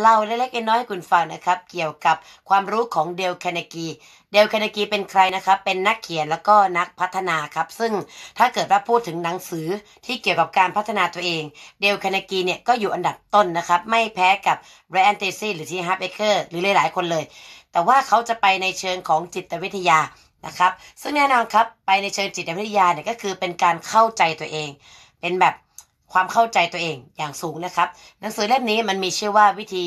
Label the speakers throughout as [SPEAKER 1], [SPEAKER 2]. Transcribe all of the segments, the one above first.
[SPEAKER 1] เล่าเล็กๆน้อยๆคุณฟังนะครับเกี่ยวกับความรู้ของเดลแคเนกีเดลแคเนกีเป็นใครนะครับเป็นนักเขียนแล้วก็นักพัฒนาครับซึ่งถ้าเกิดว่าพูดถึงหนังสือที่เกี่ยวกับการพัฒนาตัวเอง เดลแคเนกีเนี่ยก็อยู่อันดับต้นนะครับไม่แพ้กับแรนเตซี่หรือที่ฮาร์เบเกอร์หรือหลายๆ คนเลย แต่ว่าเขาจะไปในเชิงของจิตวิทยานะครับซึ่งแน่นอนครับไปในเชิงจิตวิทยาเนี่ยก็คือเป็นการเข้าใจตัวเอง เป็นแบบความเข้าใจตัวเองอย่างสูงนะครับ หนังสือเล่มนี้มันมีชื่อว่าวิธี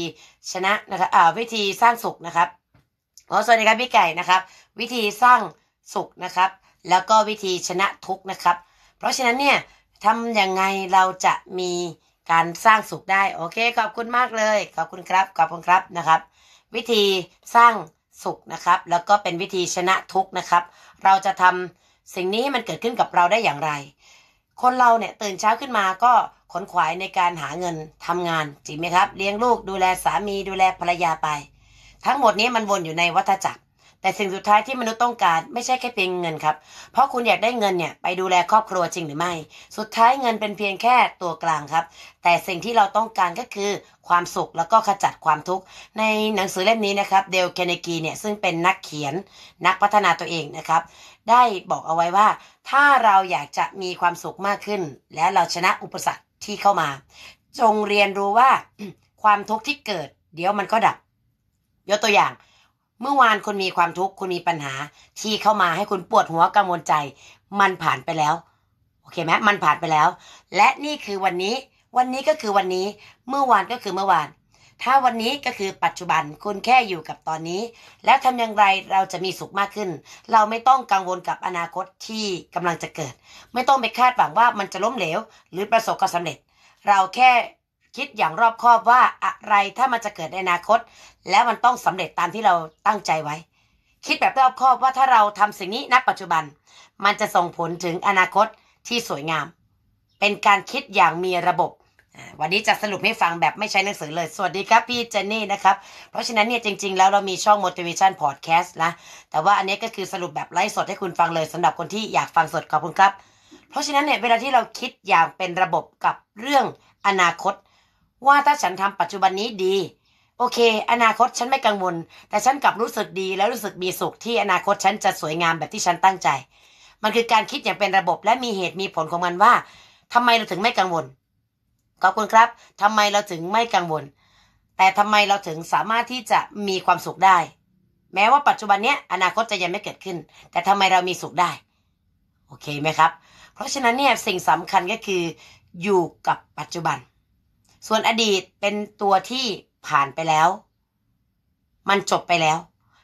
[SPEAKER 1] ชนะนะครับอ่าวิธีสร้างสุขนะครับขอสวัสดีครับพี่ไก่นะครับ วิธีสร้างสุขนะครับ แล้วก็วิธีชนะทุกนะครับ เพราะฉะนั้นเนี่ยทำยังไงเราจะมีการสร้างสุขได้โอเคขอบคุณมากเลยขอบคุณครับขอบคุณครับนะครับ วิธีสร้างสุขนะครับ แล้วก็เป็นวิธีชนะทุกนะครับ เราจะทำสิ่งนี้ให้มันเกิดขึ้นกับเราได้อย่างไรคนเราเนี่ยตื่นเช้าขึ้นมาก็ขนขวายในการหาเงินทำงานจริงไหมครับ เลี้ยงลูกดูแลสามีดูแลภรรยาไป ทั้งหมดนี้มันวนอยู่ในวัฏจักรแต่สิ่งสุดท้ายที่มนุษย์ต้องการ ไม่ใช่แค่เพียงเงินครับ เพราะคุณอยากได้เงินเนี่ยไปดูแลครอบครัวจริงหรือไม่ สุดท้ายเงินเป็นเพียงแค่ตัวกลางครับ แต่สิ่งที่เราต้องการก็คือความสุขแล้วก็ขจัดความทุกข์ ในหนังสือเล่มนี้นะครับ เดลเคนเนกีเนี่ยซึ่งเป็นนักเขียนนักพัฒนาตัวเองนะครับ ได้บอกเอาไว้ว่า ถ้าเราอยากจะมีความสุขมากขึ้น และเราชนะอุปสรรคที่เข้ามา จงเรียนรู้ว่าความทุกข์ที่เกิด เดี๋ยวมันก็ดับ ยกตัวอย่างเมื่อวานคุณมีความทุกข์คุณมีปัญหาที่เข้ามาให้คุณปวดหัวกังวลใจ มันผ่านไปแล้ว โอเคไหมมันผ่านไปแล้ว และนี่คือวันนี้วันนี้ก็คือวันนี้เมื่อวานก็คือเมื่อวาน ถ้าวันนี้ก็คือปัจจุบันคุณแค่อยู่กับตอนนี้ แล้วทำอย่างไรเราจะมีสุขมากขึ้น เราไม่ต้องกังวลกับอนาคตที่กำลังจะเกิด ไม่ต้องไปคาดหวังว่ามันจะล้มเหลว หรือประสบความสำเร็จ เราแค่คิดอย่างรอบคอบว่าอะไรถ้ามันจะเกิดในอนาคต แล้วมันต้องสำเร็จตามที่เราตั้งใจไว้ คิดแบบรอบคอบว่าถ้าเราทำสิ่งนี้ณปัจจุบัน มันจะส่งผลถึงอนาคตที่สวยงาม เป็นการคิดอย่างมีระบบ วันนี้จะสรุปให้ฟังแบบไม่ใช้หนังสือเลย สวัสดีครับ พี่เจนนี่นะครับ เพราะฉะนั้นเนี่ยจริง ๆ แล้วเรามีช่อง motivation podcast นะ แต่ว่าอันนี้ก็คือสรุปแบบไลฟ์สดให้คุณฟังเลย สำหรับคนที่อยากฟังสดขอบคุณครับ เพราะฉะนั้นเนี่ยเวลาที่เราคิดอย่างเป็นระบบกับเรื่องอนาคตว่าถ้าฉันทำปัจจุบันนี้ดี โอเค อนาคตฉันไม่กังวล แต่ฉันกลับรู้สึกดีและรู้สึกมีสุข ที่อนาคตฉันจะสวยงามแบบที่ฉันตั้งใจ มันคือการคิดอย่างเป็นระบบและมีเหตุมีผลของมันว่า ทำไมเราถึงไม่กังวลขอบคุณครับ ทำไมเราถึงไม่กังวล แต่ทำไมเราถึงสามารถที่จะมีความสุขได้ แม้ว่าปัจจุบันเนี้ยอนาคตจะยังไม่เกิดขึ้น แต่ทำไมเรามีสุขได้ โอเคไหมครับเพราะฉะนั้นเนี่ยสิ่งสำคัญก็คืออยู่กับปัจจุบันส่วนอดีตเป็นตัวที่ผ่านไปแล้ว มันจบไปแล้ว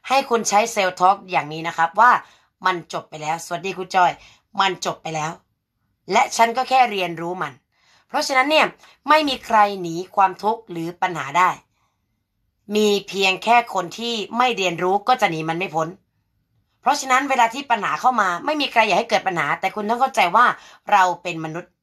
[SPEAKER 1] ให้คุณใช้เซลท็อกอย่างนี้นะครับว่ามันจบไปแล้ว สวัสดีคุณจอย มันจบไปแล้ว และฉันก็แค่เรียนรู้มัน เพราะฉะนั้นเนี่ยไม่มีใครหนีความทุกข์หรือปัญหาได้ มีเพียงแค่คนที่ไม่เรียนรู้ก็จะหนีมันไม่พ้น เพราะฉะนั้นเวลาที่ปัญหาเข้ามา ไม่มีใครอยากให้เกิดปัญหา แต่คุณต้องเข้าใจว่าเราเป็นมนุษย์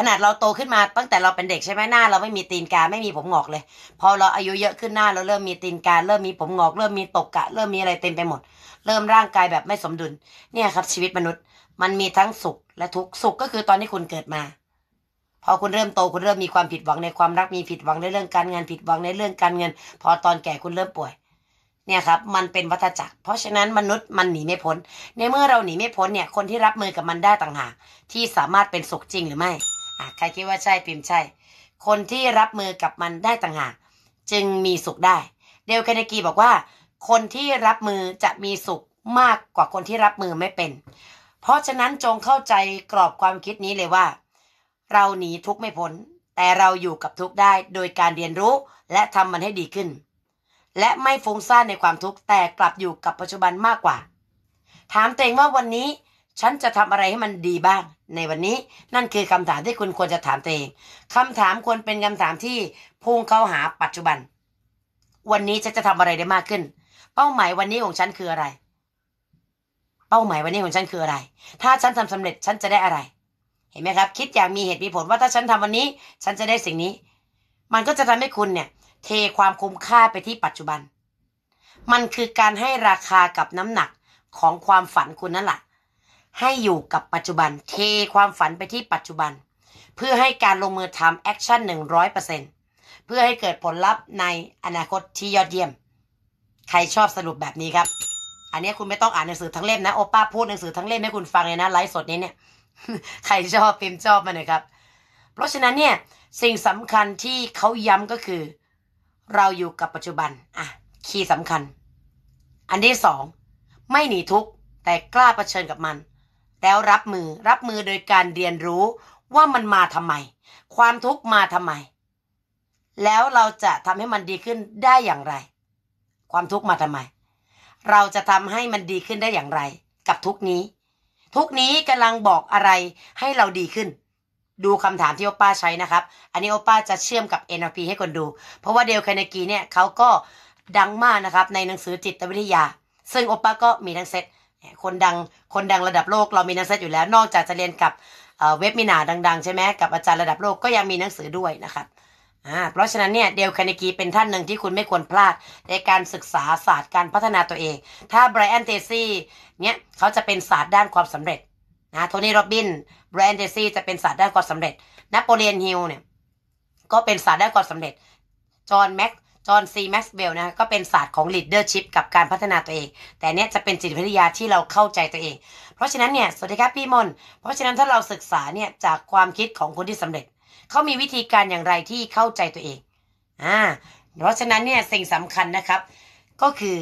[SPEAKER 1] ขนาดเราโตขึ้นมาตั้งแต่เราเป็นเด็กใช่ไหมหน้า เราไม่มีตีนกาไม่มีผมงอกเลย พอเราอายุเยอะขึ้นหน้าเราเริ่มมีตีนกาเริ่มมีผมงอก เริ่มมีตกกะเริ่มมีอะไรเต็มไปหมด เริ่มร่างกายแบบไม่สมดุล เนี่ยครับชีวิตมนุษย์ มันมีทั้งสุขและทุกข์สุขก็คือตอนที่คุณเกิดมา พอคุณเริ่มโตคุณเริ่มมีความผิดหวังในความรักมีผิดหวังในเรื่องการงานผิดหวังในเรื่องการเงิน พอตอนแก่คุณเริ่มป่วย เนี่ยครับมันเป็นวัฏจักร เพราะฉะนั้นมนุษย์มันหนีไม่พ้น ในเมื่อเราหนีไม่พ้นเนี่ยคนที่รับมือกับมันได้ต่างหากที่สามารถเป็นสุขจริงหรือไม่อ่ะใครคิดว่าใช่พิมพ์ใช่ คนที่รับมือกับมันได้ต่างหากจึงมีสุขได้ เดลเคนกีบอกว่า คนที่รับมือจะมีสุขมากกว่าคนที่รับมือไม่เป็น เพราะฉะนั้นจงเข้าใจกรอบความคิดนี้เลยว่า เราหนีทุกข์ไม่พ้นแต่เราอยู่กับทุกข์ได้โดยการเรียนรู้และทำมันให้ดีขึ้น และไม่ฟุ้งซ่านในความทุกข์แต่กลับอยู่กับปัจจุบันมากกว่า ถามตัวเองว่าวันนี้ฉันจะทำอะไรให้มันดีบ้าง ในวันนี้นั่นคือคำถามที่คุณควรจะถามตัวเอง คำถามควรเป็นคำถามที่พุ่งเข้าหาปัจจุบัน วันนี้ฉันจะทำอะไรได้มากขึ้น เป้าหมายวันนี้ของฉันคืออะไรเป้าหมายวันนี้ของฉันคืออะไร ถ้าฉันทำสำเร็จฉันจะได้อะไร เห็นไหมครับ คิดอย่างมีเหตุมีผล ว่าถ้าฉันทำวันนี้ ฉันจะได้สิ่งนี้ มันก็จะทำให้คุณเนี่ยเทความคุ้มค่าไปที่ปัจจุบัน มันคือการให้ราคากับน้ำหนักของความฝันคุณนั่นแหละให้อยู่กับปัจจุบันเทความฝันไปที่ปัจจุบัน เพื่อให้การลงมือทำแอคชั่นหนึ่งร้อยเปอร์เซ็นเพื่อให้เกิดผลลัพธ์ในอนาคตที่ยอดเยี่ยม ใครชอบสรุปแบบนี้ครับ อันนี้คุณไม่ต้องอ่านหนังสือทั้งเล่มนะโอป้าพูดหนังสือทั้งเล่มให้คุณฟังเลยนะ ไลฟ์สดนี้เนี่ย ใครชอบฟิล์มชอบมาหน่อยครับ เพราะฉะนั้นเนี่ยสิ่งสำคัญที่เขาย้ำก็คือเราอยู่กับปัจจุบันอ่ะคีย์สำคัญ อันที่สองไม่หนีทุกข์แต่กล้าเผชิญกับมันแล้วรับมือรับมือโดยการเรียนรู้ว่ามันมาทำไม ความทุกข์มาทำไม แล้วเราจะทำให้มันดีขึ้นได้อย่างไร ความทุกข์มาทำไม เราจะทำให้มันดีขึ้นได้อย่างไร กับทุกนี้ ทุกนี้กำลังบอกอะไรให้เราดีขึ้น ดูคำถามที่โอป้าใช้นะครับอันนี้โอป้าจะเชื่อมกับ NLP ให้คนดู เพราะว่าเดลคานากีเนี่ยเขาก็ดังมากนะครับในหนังสือจิตวิทยา ซึ่งโอป้าก็มีทั้งเซตคนดังคนดังระดับโลกเรามีนักเซตอยู่แล้ว นอกจากจะเรียนกับเว็บมินาดังๆใช่ไหมกับอาจารย์ระดับโลกก็ยังมีหนังสือด้วยนะครับเพราะฉะนั้นเนี่ยเดลคานิกีเป็นท่านหนึ่งที่คุณไม่ควรพลาดในการศึกษาศาสตร์การพัฒนาตัวเอง ถ้าไบรอันเทซี่เนี่ยเขาจะเป็นศาสตร์ด้านความสำเร็จนะโทนี่โรบินไบรอันเทซี่จะเป็นศาสตร์ด้านความสำเร็จนโปเลียนฮิลเนี่ยก็เป็นศาสตร์ด้านความสำเร็จจอห์นแม็กจอห์นซีแม็กซ์เบลนะก็เป็นศาสตร์ของ leadership กับการพัฒนาตัวเอง แต่เนี้ยจะเป็นจิตวิทยาที่เราเข้าใจตัวเองเพราะฉะนั้นเนี่ยสวัสดีครับพี่มนเพราะฉะนั้นถ้าเราศึกษาเนี่ยจากความคิดของคนที่สำเร็จเขามีวิธีการอย่างไรที่เข้าใจตัวเองอ่าเพราะฉะนั้นเนี่ยสิ่งสำคัญนะครับ ก็คือ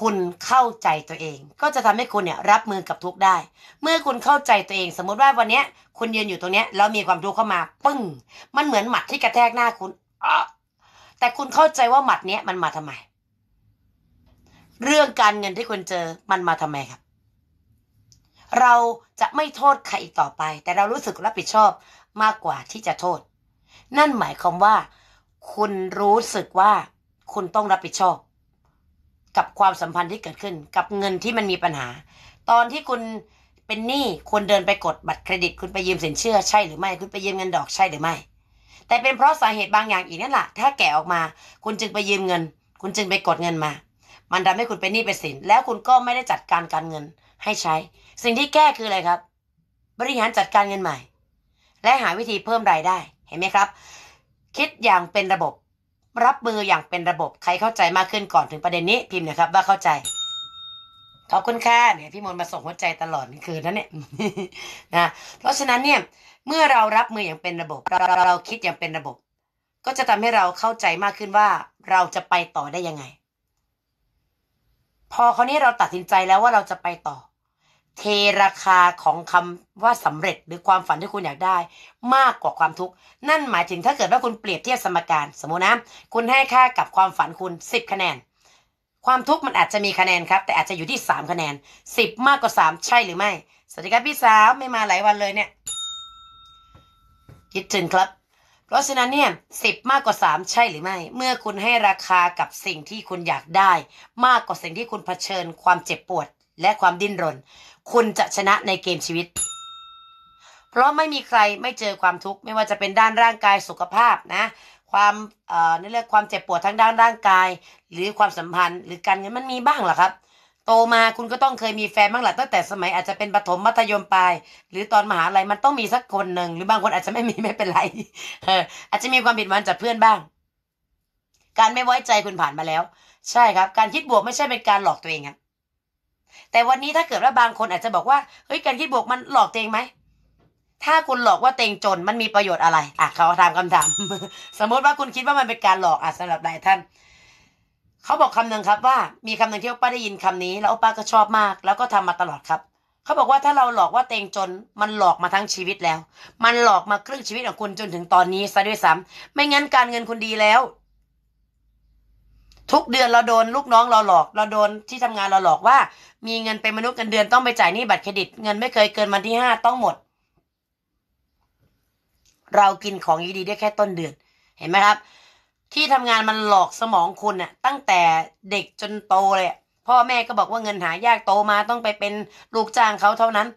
[SPEAKER 1] คุณเข้าใจตัวเอง ก็จะทำให้คุณเนี่ยรับมือกับทุกได้ เมื่อคุณเข้าใจตัวเอง สมมุติว่าวันเนี้ยคุณยืนอยู่ตรงเนี้ยแล้วมีความทุกข์เข้ามาปึ้ง มันเหมือนหมัดที่กระแทกหน้าคุณอแต่คุณเข้าใจว่าหมัดเนี้ยมันมาทำไม เรื่องการเงินที่คุณเจอมันมาทำไมครับ เราจะไม่โทษใครอีกต่อไป แต่เรารู้สึกรับผิดชอบมากกว่าที่จะโทษ นั่นหมายความว่า คุณรู้สึกว่าคุณต้องรับผิดชอบ กับความสัมพันธ์ที่เกิดขึ้น กับเงินที่มันมีปัญหา ตอนที่คุณเป็นหนี้คุณเดินไปกดบัตรเครดิต คุณไปยืมสินเชื่อใช่หรือไม่คุณไปยืมเงินดอกใช่หรือไม่แต่เป็นเพราะสาเหตุบางอย่างอีกนั่นแหละถ้าแก่ออกมา คุณจึงไปยืมเงิน คุณจึงไปกดเงินมา มันทำให้คุณเป็นหนี้เป็นสิน แล้วคุณก็ไม่ได้จัดการการเงินให้ใช้ สิ่งที่แก้คืออะไรครับ บริหารจัดการเงินใหม่ และหาวิธีเพิ่มรายได้เห็นไหมครับ คิดอย่างเป็นระบบ รับมืออย่างเป็นระบบใครเข้าใจมากขึ้นก่อนถึงประเด็นนี้พิมพ์นะครับ ว่าเข้าใจ ขอบคุณค่ะเนี่ยพี่มนมาส่งหัวใจตลอดคืนนั้นเนี่ยนะเพราะฉะนั้นเนี่ยเมื่อเรารับมืออย่างเป็นระบบเราเราคิดอย่างเป็นระบบ ก็จะทำให้เราเข้าใจมากขึ้นว่าเราจะไปต่อได้ยังไง พอคราวนี้เราตัดสินใจแล้วว่าเราจะไปต่อ เทราคาของคำว่าสำเร็จหรือความฝันที่คุณอยากได้ มากกว่าความทุกข์ นั่นหมายถึงถ้าเกิดว่าคุณเปรียบเทียบสมการ สมมตินะ คุณให้ค่ากับความฝันคุณ10คะแนน ความทุกข์มันอาจจะมีคะแนนครับ แต่อาจจะอยู่ที่3คะแนน10มากกว่า3ใช่หรือไม่สวัสดีครับพี่สาวไม่มาหลายวันเลยเนี่ยคิดถึงครับ เพราะฉะนั้นเนี่ยสิบมากกว่าสามใช่หรือไม่ เมื่อคุณให้ราคากับสิ่งที่คุณอยากได้ มากกว่าสิ่งที่คุณเผชิญความเจ็บปวดและความดิ้นรน คุณจะชนะในเกมชีวิต เพราะไม่มีใครไม่เจอความทุกข์ไม่ว่าจะเป็นด้านร่างกายสุขภาพนะ ความเอ่อนเรียกความเจ็บปวดทั้งด้านร่างกาย หรือความสัมพันธ์หรือการเงินมันมีบ้างหรอครับโตมาคุณก็ต้องเคยมีแฟนบ้างแหละตั้งแต่สมัยอาจจะเป็นประถมมัธยมปลาย หรือตอนมหาลัยมันต้องมีสักคนหนึ่งหรือบางคนอาจจะไม่มีไม่เป็นไรเอออาจจะมีความผิดหวังจากเพื่อนบ้าง การไม่ไว้ใจคุณผ่านมาแล้ว ใช่ครับ การคิดบวกไม่ใช่เป็นการหลอกตัวเองครับแต่วันนี้ถ้าเกิดว่าบางคนอาจจะบอกว่าเฮ้ยการคิดบวกมันหลอกตัวเองไหมถ้าคุณหลอกว่าเต็งจนมันมีประโยชน์อะไร อ่ะเขาถามคำถามสมมติว่าคุณคิดว่ามันเป็นการหลอกอ่ะสำหรับหลายท่านเขาบอกคำหนึ่งครับว่ามีคำหนึ่งที่ป้าได้ยินคำนี้แล้วป้าก็ชอบมาก แล้วก็ทำมาตลอดครับ เขาบอกว่าถ้าเราหลอกว่าเตงจนมันหลอกมาทั้งชีวิตแล้ว มันหลอกมาครึ่งชีวิตของคุณจนถึงตอนนี้ซะด้วยซ้ำไม่งั้นการเงินคุณดีแล้ว ทุกเดือนเราโดนลูกน้อง เราหลอกเราโดนที่ทำงานเราหลอกว่ามีเงินเป็นมนุษย์เงินเดือนต้องไปจ่ายหนี้บัตรเครดิตเงินไม่เคยเกินวันที่ห้าต้องหมด เรากินของดีๆได้แค่ต้นเดือน เห็นไหมครับที่ทำงานมันหลอกสมองคุณอะตั้งแต่เด็กจนโตเลยพ่อแม่ก็บอกว่าเงินหายากโตมาต้องไปเป็นลูกจ้างเขาเท่านั้น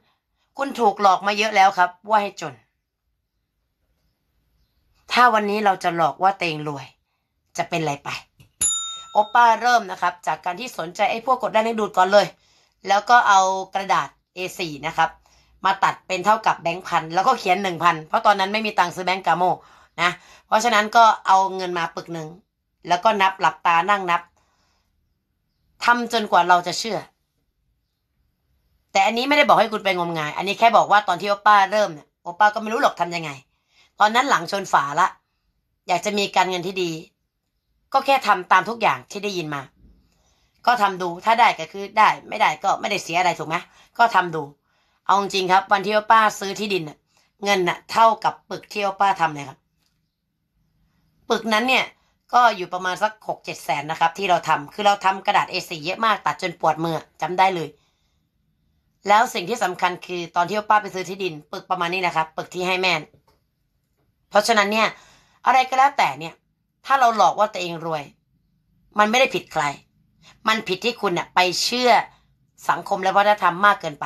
[SPEAKER 1] คุณถูกหลอกมาเยอะแล้วครับ ว่าให้จน ถ้าวันนี้เราจะหลอกว่าเตงรวย จะเป็นไรไป โอป้าเริ่มนะครับ จากการที่สนใจไอ้พวกกดดดนให้ดูดก่อนเลย แล้วก็เอากระดาษ A4 นะครับมาตัดเป็นเท่ากับแบงค์พันแล้วก็เขียนหนึ่งพันเพราะตอนนั้นไม่มีตังค์ซื้อแบงค์กาโมนะเพราะฉะนั้นก็เอาเงินมาปึกหนึ่ง แล้วก็นับหลับตานั่งนับ ทำจนกว่าเราจะเชื่อ แต่อันนี้ไม่ได้บอกให้คุณไปงมงาย อันนี้แค่บอกว่าตอนที่โอป้าเริ่มเนี่ยโอป้าก็ไม่รู้หรอกทํำยังไง ตอนนั้นหลังชนฝาละอยากจะมีการเงินที่ดี ก็แค่ทำตามทุกอย่างที่ได้ยินมา ก็ทำดูถ้าได้ก็คือได้ ไม่ได้ก็ไม่ได้เสียอะไรถูกไหมก็ทำดู เอาจริงครับวันที่โอป้าซื้อที่ดินเงินน่ะเท่ากับปึกที่โอป้าทำเลยครับปึกนั้นเนี่ยก็อยู่ประมาณสักหกเจ็ดแสนนะครับที่เราทำ คือเราทำกระดาษ A4 เยอะมากตัดจนปวดมือจำได้เลย แล้วสิ่งที่สำคัญคือตอนที่ป้าไปซื้อที่ดิน ปึกประมาณนี้นะครับปึกที่ให้แม่เพราะฉะนั้นเนี่ย อะไรก็แล้วแต่เนี่ย ถ้าเราหลอกว่าตัวเองรวย มันไม่ได้ผิดใคร มันผิดที่คุณเนี่ยไปเชื่อสังคมและวัฒนธรรมมากเกินไป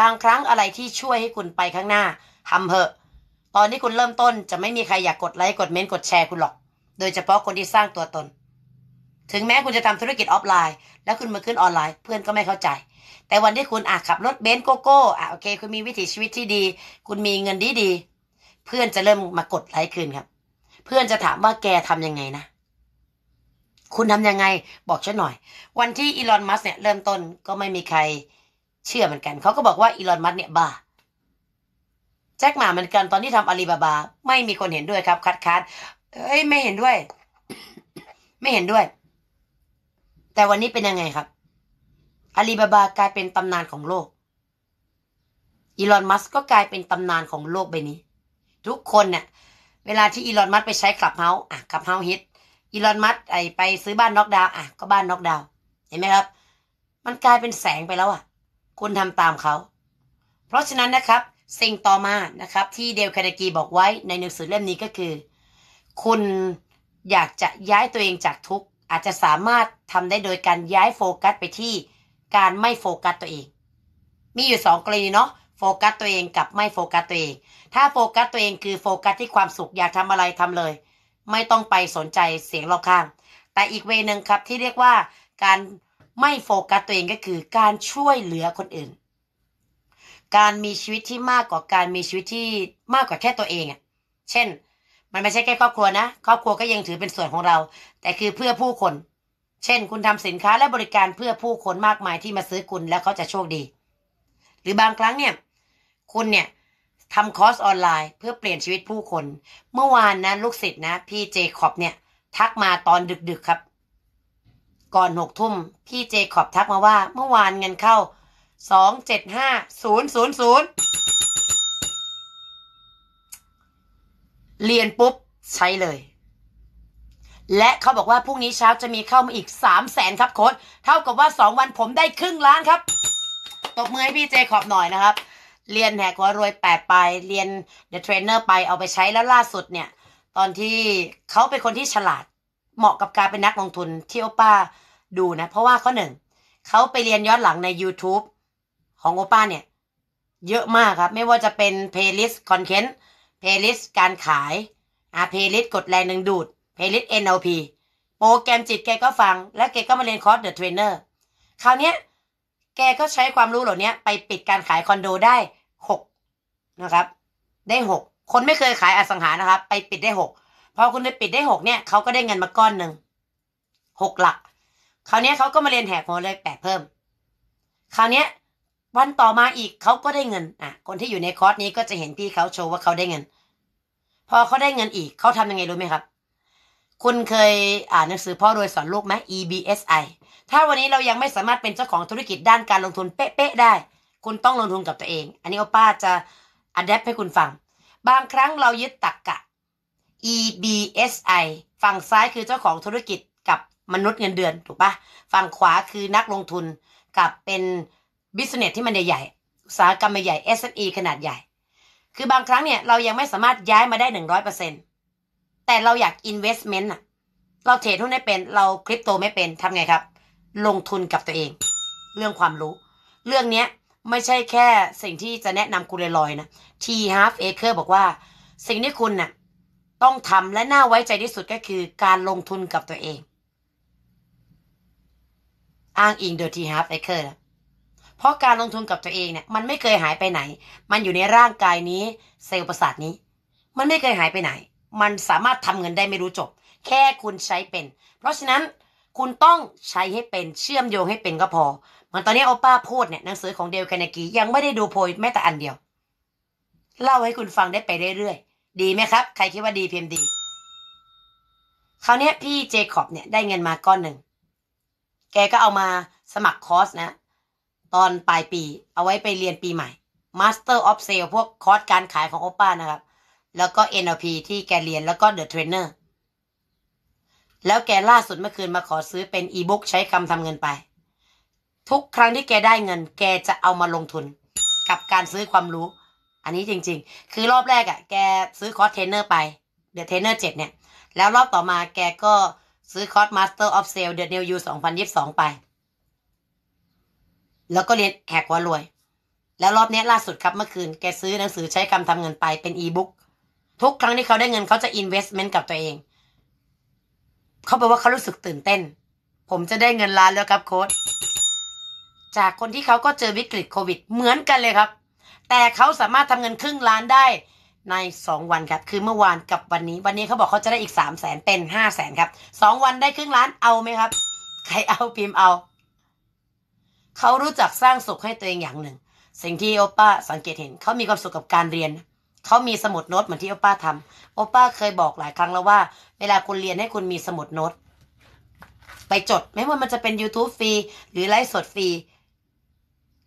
[SPEAKER 1] บางครั้งอะไรที่ช่วยให้คุณไปข้างหน้าทำเถอะตอนที่คุณเริ่มต้นจะไม่มีใครอยากกดไลค์กดเมนต์กดแชร์คุณหรอก โดยเฉพาะคนที่สร้างตัวตน ถึงแม้คุณจะทำธุรกิจออฟไลน์แล้วคุณมาขึ้นออนไลน์ เพื่อนก็ไม่เข้าใจ แต่วันที่คุณอาขับรถเบนซ์โกโก้อะโอเคคุณมีวิถีชีวิตที่ดี คุณมีเงินดีดี เพื่อนจะเริ่มมากดไลค์คืนครับ เพื่อนจะถามว่าแกทํำยังไงนะคุณทำยังไงบอกฉันหน่อยวันที่อีลอนมัสเนี่ย เริ่มต้นก็ไม่มีใครเชื่อเหมือนกันเขาก็บอกว่าอีลอนมัสเนี่ยบ้าแจ็คหมาเหมือนกัน ตอนที่ทำอาลีบาบา ไม่มีคนเห็นด้วยครับ คัดค้านเอ้ยไม่เห็นด้วย ไม่เห็นด้วย แต่วันนี้เป็นยังไงครับอาลีบาบากลายเป็นตำนานของโลกอีลอนมัสก์ก็กลายเป็นตำนานของโลกใบนี้ ทุกคนเนี่ย เวลาที่อีลอนมัสก์ไปใช้ขับเฮาอ่ะขับเฮาฮิตอีลอนมัสก์ไอไปซื้อบ้านน็อกดาวอ่ะก็บ้านน็อกดาว เห็นไหมครับ มันกลายเป็นแสงไปแล้วอ่ะคุณทำตามเขาเพราะฉะนั้นนะครับสิ่งต่อมานะครับที่เดลคาดากีบอกไว้ในหนังสือเล่มนี้ก็คือ คุณอยากจะย้ายตัวเองจากทุกอาจจะสามารถทำได้โดยการย้ายโฟกัสไปที่การไม่โฟกัสตัวเอง มีอยู่ 2กรณีเนาะโฟกัสตัวเองกับไม่โฟกัสตัวเอง ถ้าโฟกัสตัวเองคือโฟกัสที่ความสุขอยากทำอะไรทำเลย ไม่ต้องไปสนใจเสียงรอบข้าง แต่อีกเวนึงครับที่เรียกว่าการไม่โฟกัสตัวเองก็คือการช่วยเหลือคนอื่นการมีชีวิตที่มากกว่าการมีชีวิตที่มากกว่าแค่ตัวเองอ่ะ เช่น มันไม่ใช่แค่ครอบครัวนะ ครอบครัวก็ยังถือเป็นส่วนของเรา แต่คือเพื่อผู้คน เช่นคุณทำสินค้าและบริการเพื่อผู้คนมากมายที่มาซื้อคุณ แล้วเขาจะโชคดี หรือบางครั้งเนี่ย คุณเนี่ยทำคอร์สออนไลน์เพื่อเปลี่ยนชีวิตผู้คน เมื่อวานนะลูกศิษย์นะพี่เจคอบเนี่ย ทักมาตอนดึกๆครับ ก่อนหกทุ่มพี่เจคอบทักมาว่า เมื่อวานเงินเข้าสองเจ็ดห้าศูนย์ศูนย์ศูนย์เรียนปุ๊บใช้เลย และเขาบอกว่าพรุ่งนี้เช้าจะมีเข้ามาอีกสามแสนครับโค้ดเท่ากับว่าสองวันผมได้ครึ่งล้านครับ ตบมือให้พี่เจขอบหน่อยนะครับ เรียนแหกว่ารวยแปดไปเรียนเดอะเทรนเนอร์ไปเอาไปใช้แล้วล่าสุดเนี่ย ตอนที่เขาเป็นคนที่ฉลาดเหมาะกับการเป็นนักลงทุนที่โอป้าดูนะ เพราะว่าข้อหนึ่งเขาไปเรียนย้อนหลังใน YouTube ของโอป้าเนี่ยเยอะมากครับ ไม่ว่าจะเป็นเพลย์ลิสต์คอนเทนต์เพลย์ลิสต์การขายอาเพลย์ลิสต์กดแรงดึงดูดเพลย์ลิสต์ NLP โปรแกรมจิตแกก็ฟัง และแกก็มาเรียนคอร์สเดอะเทรนเนอร์คราวนี้แกก็ใช้ความรู้เหล่านี้ไปปิดการขายคอนโดได้หกนะครับ ได้หกคนไม่เคยขายอสังหานะครับ ไปปิดได้หกพอคุณไปปิดได้หกเนี่ยเขาก็ได้เงินมาก้อนหนึ่งหกหลักคราวนี้เขาก็มาเรียนแหกหัวเลยแปะเพิ่ม คราวนี้วันต่อมาอีกเขาก็ได้เงินอ่ะ คนที่อยู่ในคอร์สนี้ก็จะเห็นพี่เขาโชว์ว่าเขาได้เงิน พอเขาได้เงินอีก เขาทำยังไงรู้ไหมครับ คุณเคยอ่านหนังสือพ่อรวยสอนลูกไหม EBSI ถ้าวันนี้เรายังไม่สามารถเป็นเจ้าของธุรกิจด้านการลงทุนเป๊ะๆได้ คุณต้องลงทุนกับตัวเอง อันนี้โอป้าจะอัดแอปให้คุณฟัง บางครั้งเรายึดตักกะ EBSI ฝั่งซ้ายคือเจ้าของธุรกิจกับมนุษย์เงินเดือนถูกปะฝั่งขวาคือนักลงทุนกับเป็นบิสเนสที่มันใหญ่ๆอุตสาหกรรมใหญ่ SME ขนาดใหญ่ คือบางครั้งเนี่ย เรายังไม่สามารถย้ายมาได้หนึ่งร้อยเปอร์เซ็นตแต่เราอยาก i n v e s เมนต์อะเราเทรดหุ้นไม่เป็น เราคริปโตไม่เป็น ทำไงครับ ลงทุนกับตัวเอง เรื่องความรู้ เรื่องเนี้ยไม่ใช่แค่สิ่งที่จะแนะนำคุณลอยๆนะทีฮาร์ฟเอเคอร์บอกว่าสิ่งที่คุณนะ่ะต้องทำและน่าไว้ใจที่สุดก็คือการลงทุนกับตัวเอง อ้างอิงโดยทีฮาร์ฟเอเคอร์นะเพราะการลงทุนกับตัวเองเนี่ย มันไม่เคยหายไปไหน มันอยู่ในร่างกายนี้เซลล์ประสาทนี้ มันไม่เคยหายไปไหน มันสามารถทำเงินได้ไม่รู้จบ แค่คุณใช้เป็น เพราะฉะนั้นคุณต้องใช้ให้เป็นเชื่อมโยงให้เป็นก็พอเหมือนตอนนี้โอป้าพูดเนี่ยหนังสือของเดวแคนากียังไม่ได้ดูโพยแม้แต่อันเดียว เล่าให้คุณฟังได้ไปเรื่อยๆดีไหมครับใครคิดว่าดีเพียมดีคราวนี้พี่เจคอบเนี่ยได้เงินมาก้อนหนึ่งแกก็เอามาสมัครคอร์สนะตอนปลายปีเอาไว้ไปเรียนปีใหม่ Master of Sale พวกคอร์สการขายของโอป้านะครับ แล้วก็ NLP ที่แกเรียนแล้วก็ The Trainer แล้วแกล่าสุดเมื่อคืนมาขอซื้อเป็นอีบุ๊กใช้คำทำเงินไป ทุกครั้งที่แกได้เงิน แกจะเอามาลงทุน กับการซื้อความรู้ อันนี้จริงๆ คือรอบแรกอะ่ะ แกซื้อคอร์สเทรนเนอร์ไป The Trainer 7 เนี่ย แล้วรอบต่อมาแกก็ซื้อคอร์ส Master of Sale The New You 2022 ไปแล้วก็เรียนแหกว่ารวย แล้วรอบนี้ล่าสุดครับเมื่อคืน แกซื้อหนังสือใช้คำทำเงินไปเป็นอีบุ๊กทุกครั้งที่เขาได้เงินเขาจะอินเวสเมนต์กับตัวเอง เขาบอกว่าเขารู้สึกตื่นเต้น ผมจะได้เงินล้านแล้วครับโค้ดจากคนที่เขาก็เจอวิกฤตโควิดเหมือนกันเลยครับ แต่เขาสามารถทำเงินครึ่งล้านได้ใน 2 วันครับคือเมื่อวานกับวันนี้ วันนี้เขาบอกเขาจะได้อีก3 0 0แสนเป็น5 0 0แสนครับ2วันได้ครึ่งล้านเอาไหมครับ ใครเอาพิมพ์เอาเขารู้จักสร้างสุขให้ตัวเองอย่างหนึ่ง สิ่งที่โอป้าสังเกตเห็น เขามีความสุขกับการเรียน เขามีสมุดโน้ตเหมือนที่โอป้าทำโอป้าเคยบอกหลายครั้งแล้วว่า เวลาคุณเรียนให้คุณมีสมุดโน้ตไปจดไม่ว่ามันจะเป็น YouTube ฟรีหรือไลฟ์สดฟรี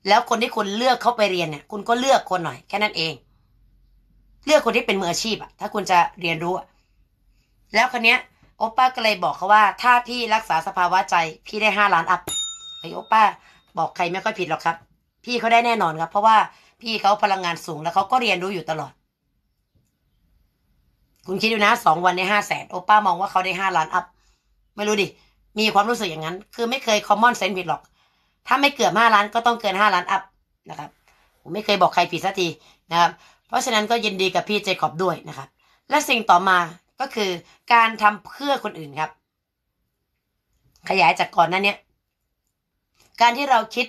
[SPEAKER 1] แล้วคนที่คุณเลือกเข้าไปเรียนเนี่ย คุณก็เลือกคนหน่อย แค่นั้นเอง เลือกคนที่เป็นมืออาชีพอะถ้าคุณจะเรียนรู้อะแล้วคนเนี้ยโอป้าก็เลยบอกเขาว่าถ้าพี่รักษาสภาวะใจพี่ได้ห้าล้านอัพไอโอป้าบอกใครไม่ค่อยผิดหรอกครับ พี่เขาได้แน่นอนครับ เพราะว่าพี่เขาพลังงานสูง แล้วเขาก็เรียนรู้อยู่ตลอด คุณคิดดูนะสองวันได้ห้าแสนโอป้ามองว่าเขาได้ห้าล้านอัพ ไม่รู้ดิ มีความรู้สึกอย่างนั้น คือไม่เคยคอมมอนเซนต์ผิดหรอก ถ้าไม่เกือบห้าล้านก็ต้องเกินห้าล้านอัพนะครับผมไม่เคยบอกใครผิดสักทีนะครับ เพราะฉะนั้นก็ยินดีกับพี่เจคอบด้วยนะครับ และสิ่งต่อมาก็คือการทำเพื่อคนอื่นครับ ขยายจากก่อนนน้เนี้การที่เราคิด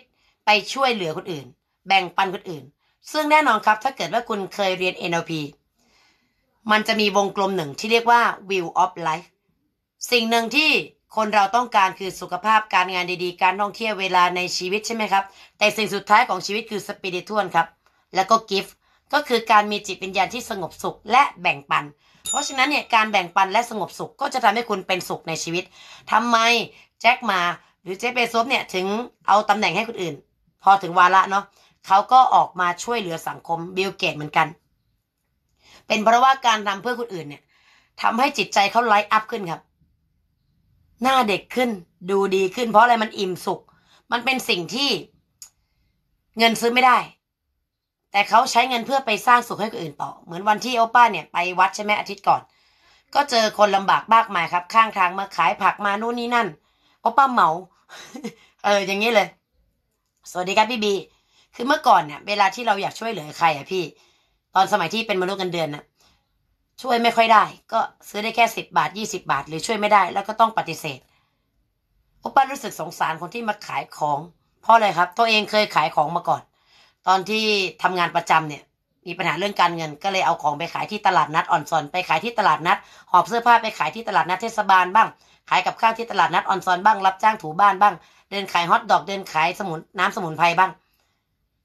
[SPEAKER 1] ไปช่วยเหลือคนอื่น แบ่งปันคนอื่น ซึ่งแน่นอนครับถ้าเกิดว่าคุณเคยเรียน NLP มันจะมีวงกลมหนึ่งที่เรียกว่า view of life สิ่งหนึ่งที่คนเราต้องการคือสุขภาพการงานดีๆ การท่องเที่ยวเวลาในชีวิตใช่ไหมครับ แต่สิ่งสุดท้ายของชีวิตคือสปิริตวนครับ แล้วก็กิฟต์ก็คือการมีจิตวิญญาณที่สงบสุข และแบ่งปัน เพราะฉะนั้นเนี่ยการแบ่งปันและสงบสุขก็จะทำให้คุณเป็นสุขในชีวิต ทำไมแจ็คมาหรือเจ๊เบซบเนี่ยถึงเอาตำแหน่งให้คนอื่น พอถึงวาระเนาะเขาก็ออกมาช่วยเหลือสังคม บิลเกตเหมือนกัน เป็นเพราะว่าการทำเพื่อคนอื่นเนี่ย ทำให้จิตใจเขาไลท์อัพขึ้นครับ หน้าเด็กขึ้น ดูดีขึ้นเพราะอะไรมันอิ่มสุข มันเป็นสิ่งที่ เงินซื้อไม่ได้ แต่เขาใช้เงินเพื่อไปสร้างสุขให้คนอื่นต่อ เหมือนวันที่โอป้า เนี่ยไป วัดใช่ไหมอาทิตย์ก่อน ก็เจอคนลำบากมากมายครับ ข้างทางมาขายผักมานู่นนี่นั่น โอป้าเหมาเอออย่างนี้เลย สวัสดีครับพี่บี คือเมื่อก่อนเนี่ยเวลาที่เราอยากช่วยเหลือใครอะพี่ ตอนสมัยที่เป็นมนุษย์กันเดือนนะช่วยไม่ค่อยได้ ก็ซื้อได้แค่สิบบาทยี่สิบาทหรือช่วยไม่ได้แล้วก็ต้องปฏิเสธโอป้ารู้สึกสงสารคนที่มาขายของเพราะอะไรครับตัวเองเคยขายของมาก่อน ตอนที่ทำงานประจำเนี่ยมีปัญหาเรื่องการเงิน ก็เลยเอาของไปขายที่ตลาดนัดอ่อนซอนไปขายที่ตลาดนัด หอบเสื้อผ้าไปขายที่ตลาดนัดเทศบาลบ้าง ขายกับข้าวที่ตลาดนัดอ่อนซอนบ้าง รับจ้างถูบ้านบ้าง เดินขายฮอทดอกเดินขายสมุนน้ำสมุนไพรบ้าง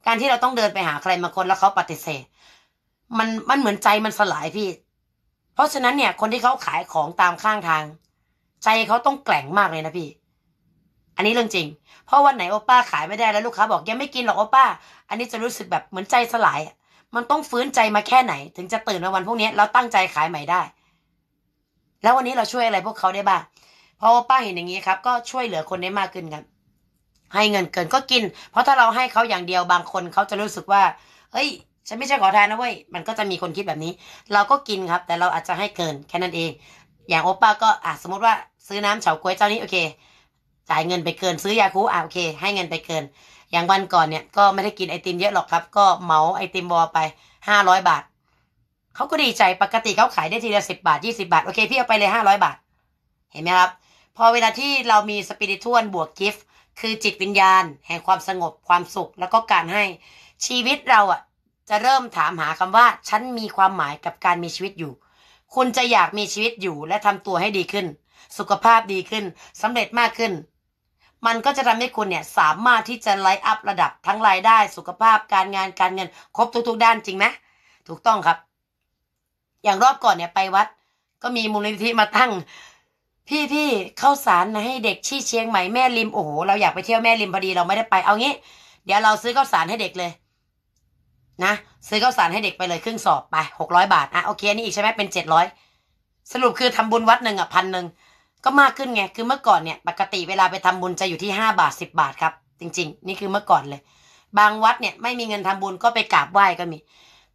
[SPEAKER 1] การที่เราต้องเดินไปหาใครมาคนแล้วเขาปฏิเสธมันมันเหมือนใจมันสลายพี่ เพราะฉะนั้นเนี่ยคนที่เขาขายของตามข้างทาง ใจเขาต้องแกร่งมากเลยนะพี่อันนี้เรื่องจริงเพราะวันไหนโอป้าขายไม่ได้แล้วลูกค้าบอกยังไม่กินหรอกโอป้า อันนี้จะรู้สึกแบบเหมือนใจสลายมันต้องฟื้นใจมาแค่ไหนถึงจะตื่นมาวันพวกนี้แล้วตั้งใจขายใหม่ได้ แล้ววันนี้เราช่วยอะไรพวกเขาได้บ้าง เพราะว่าป้าเห็นอย่างนี้ครับ ก็ช่วยเหลือคนได้มากขึ้นกัน ให้เงินเกินก็กิน เพราะถ้าเราให้เขาอย่างเดียวบางคนเขาจะรู้สึกว่าเฮ้ย ฉันไม่ใช่ขอทานนะเว้ยมันก็จะมีคนคิดแบบนี้ เราก็กินครับ แต่เราอาจจะให้เกินแค่นั้นเอง อย่างโอป้าก็อ่ะสมมติว่า ซื้อน้ำเฉาก๊วยเจ้านี้ โอเค จ่ายเงินไปเกิน ซื้อยาคูอ่ะโอเค ให้เงินไปเกินอย่างวันก่อนเนี่ย ก็ไม่ได้กินไอติมเยอะหรอกครับ ก็เหมาไอติมบอไปห้าร้อยบาท เขาก็ดีใจปกติเขาขายได้ทีละสิบาทยี่สิบาท โอเค พี่เอาไปเลยห้าร้อยบาท เห็นไหมครับ พอเวลาที่เรามีสปิริตวนบวกกิฟต์คือจิตวิญญาณแห่งความสงบความสุขแล้วก็การให้ชีวิตเราอ่ะจะเริ่มถามหาคำว่า ฉันมีความหมายกับการมีชีวิตอยู่ คุณจะอยากมีชีวิตอยู่และทำตัวให้ดีขึ้น สุขภาพดีขึ้นสำเร็จมากขึ้นมันก็จะทำให้คุณเนี่ยสามารถที่จะไลฟ์อัพระดับทั้งรายได้สุขภาพการงานการเงินครบทุกๆ ด้าน จริงไหมถูกต้องครับ อย่างรอบก่อนเนี่ยไปวัด ก็มีมูลนิธิมาตั้ง พี่พี่เข้าสารนะให้เด็ก ชี้เชียงใหม่ แม่ริมโอ้โห เราอยากไปเที่ยวแม่ริมพอดีเราไม่ได้ไปเอางี้ เดี๋ยวเราซื้อข้าวสารให้เด็กเลย นะ ซื้อข้าวสารให้เด็กไปเลยครึ่งสอบไปหกร้อยบาทอ่ะโอเคอันนี้อีกใช่ไหมเป็นเจ็ดร้อยสรุปคือทำบุญวัดหนึ่งอ่ะพันหนึ่งก็มากขึ้นไงคือเมื่อก่อนเนี่ย ปกติเวลาไปทำบุญจะอยู่ที่ห้าบาทสิบาทครับ จริง ๆ นี่คือเมื่อก่อนเลย บางวัดเนี่ยไม่มีเงินทำบุญก็ไปกราบไหว้ก็มี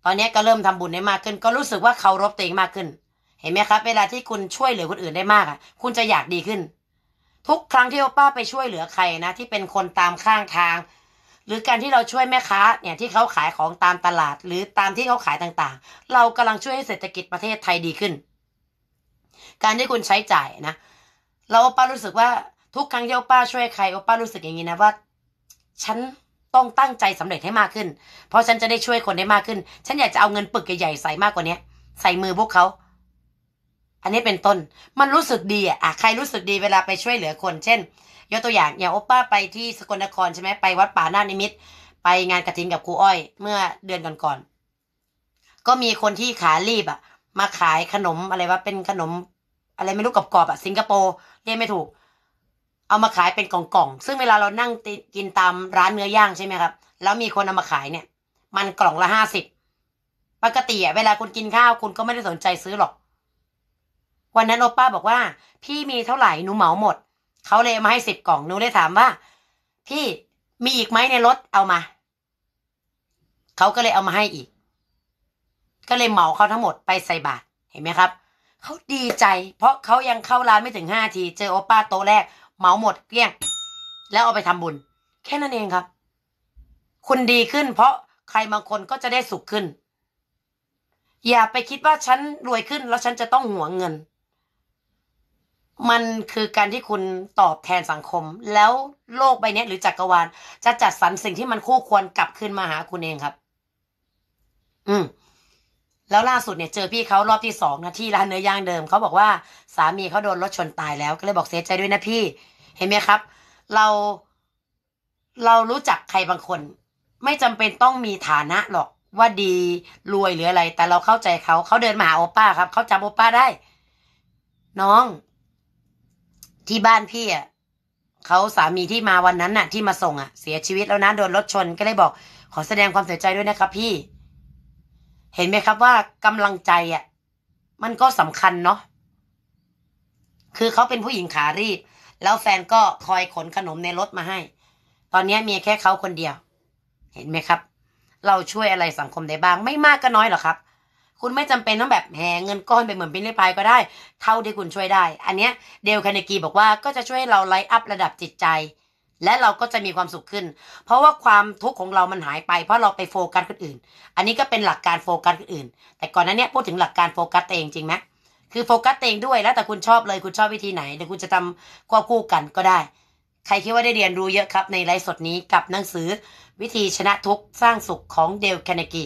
[SPEAKER 1] ตอนนี้ก็เริ่มทำบุญได้มากขึ้น ก็รู้สึกว่าเคารพตัวเองมากขึ้น เห็นไหมครับเวลาที่คุณช่วยเหลือคนอื่นได้มากอ่ะ คุณจะอยากดีขึ้น ทุกครั้งที่ป้าไปช่วยเหลือใครนะ ที่เป็นคนตามข้างทาง หรือการที่เราช่วยแม่ค้า เนี่ยที่เขาขายของตามตลาด หรือตามที่เขาขายต่างๆ เรากำลังช่วยให้เศรษฐกิจประเทศไทยดีขึ้น การที่คุณใช้จ่ายนะเราป้ารู้สึกว่าทุกครั้งที่โอป้าช่วยใครโอป้ารู้สึกอย่างนี้นะว่าฉันต้องตั้งใจสำเร็จให้มากขึ้นเพราะฉันจะได้ช่วยคนได้มากขึ้นฉันอยากจะเอาเงินปึกใหญ่ๆใส่มากกว่าเนี้ยใส่มือพวกเขา อันนี้เป็นต้น มันรู้สึกดีอ่ะ ใครรู้สึกดีเวลาไปช่วยเหลือคน เช่น ยกตัวอย่างอย่างโอป้าไปที่สกลนครใช่ไหมไปวัดป่านานิมิตไปงานกระถินกับครูอ้อย เมื่อเดือนก่อนนก็มีคนที่ขาลีบอ่ะ มาขายขนมอะไรว่าเป็นขนมอะไรไม่รู้กรอบๆอะสิงคโปร์เรียกไม่ถูก เอามาขายเป็นกล่องๆ ซึ่งเวลาเรานั่งกินตามร้านเนื้อย่างใช่ไหมครับ แล้วมีคนเอามาขายเนี่ย มันกล่องละห้าสิบปกติอะเวลาคุณกินข้าว คุณก็ไม่ได้สนใจซื้อหรอก วันนั้นโอป้าบอกว่า พี่มีเท่าไหร่หนูเหมาหมด เขาเลยมาให้สิบกล่องหนูเลยถามว่า พี่มีอีกไหมในรถเอามาเขาก็เลยเอามาให้อีก ก็เลยเหมาเขาทั้งหมดไปใส่บาทเห็นไหมครับเขาดีใจ เพราะเขายังเข้าร้านไม่ถึงห้าที เจอโอป้าโต๊ะแรก เหมาหมดเกลี้ยง แล้วเอาไปทำบุญ แค่นั้นเองครับ คุณดีขึ้นเพราะใครบางคนก็จะได้สุขขึ้น อย่าไปคิดว่าฉันรวยขึ้นแล้วฉันจะต้องหัวเงิน มันคือการที่คุณตอบแทนสังคม แล้วโลกใบนี้หรือจักรวาล จะจัดสรรสิ่งที่มันคู่ควรกลับขึ้นมาหาคุณเองครับ อืมแล้วล่าสุดเนี่ยเจอพี่เขารอบที่สองนะที่ร้านเนื้อย่างเดิมเขาบอกว่าสามีเขาโดนรถชนตายแล้ว ก็เลยบอกเสียใจด้วยนะพี่ เห็นไหมครับ เราเรารู้จักใครบางคน ไม่จำเป็นต้องมีฐานะหรอกว่าดีรวยหรืออะไร แต่เราเข้าใจเขาเขาเดินมาหาโอป้าครับเขาจำโอป้าได้ น้อง ที่บ้านพี่อ่ะเขาสามีที่มาวันนั้นน่ะ ที่มาส่งอ่ะเสียชีวิตแล้วนะโดนรถชน ก็เลยบอก ขอแสดงความเสียใจด้วยนะครับ พี่เห็นไหมครับว่ากำลังใจอ่ะมันก็สำคัญเนาะคือเขาเป็นผู้หญิงขารีบ แล้วแฟนก็คอยขนขนมในรถมาให้ ตอนนี้มีแค่เขาคนเดียว เห็นไหมครับ เราช่วยอะไรสังคมได้บ้าง ไม่มากก็น้อยหรอครับ คุณไม่จำเป็นต้องแบบแห่เงินก้อนไปเหมือนเป็นเลี้ยพายก็ได้ เท่าที่คุณช่วยได้ อันเนี้ยเดลคาเนกีบอกว่าก็จะช่วยเราไลฟ์อัพระดับจิตใจและเราก็จะมีความสุขขึ้น เพราะว่าความทุกข์ของเรามันหายไปเพราะเราไปโฟกัสคนอื่น อันนี้ก็เป็นหลักการโฟกัสคนอื่น แต่ก่อนนั้นเนี่ยพูดถึงหลักการโฟกัสตัวเองจริงไหมคือโฟกัสตัวเองด้วย แล้วแต่คุณชอบเลย คุณชอบวิธีไหน เดี๋ยวคุณจะทำควบคู่กันก็ได้ ใครคิดว่าได้เรียนรู้เยอะครับ ในไลฟ์สดนี้กับหนังสือ วิธีชนะทุกสร้างสุขของเดลแคนากี